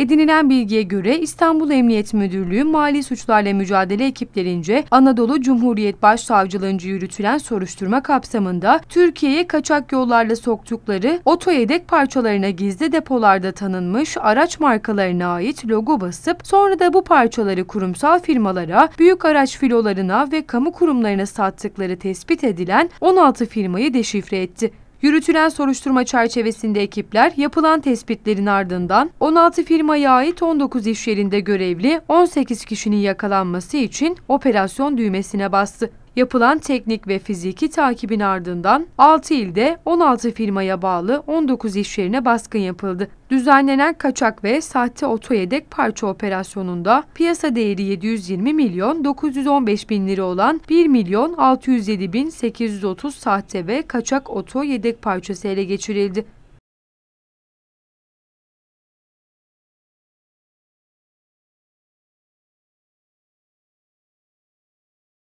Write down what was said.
Edinilen bilgiye göre İstanbul Emniyet Müdürlüğü Mali Suçlarla Mücadele ekiplerince Anadolu Cumhuriyet Başsavcılığınca yürütülen soruşturma kapsamında Türkiye'ye kaçak yollarla soktukları otoyedek parçalarına gizli depolarda tanınmış araç markalarına ait logo basıp sonra da bu parçaları kurumsal firmalara, büyük araç filolarına ve kamu kurumlarına sattıkları tespit edilen 16 firmayı deşifre etti. Yürütülen soruşturma çerçevesinde ekipler yapılan tespitlerin ardından 16 firmaya ait 19 iş yerinde görevli 18 kişinin yakalanması için operasyon düğmesine bastı. Yapılan teknik ve fiziki takibin ardından 6 ilde 16 firmaya bağlı 19 iş yerine baskın yapıldı. Düzenlenen kaçak ve sahte otoyedek parça operasyonunda piyasa değeri 720 milyon 915 bin lira olan 1 milyon 607 bin 830 sahte ve kaçak oto yedek parçası ele geçirildi.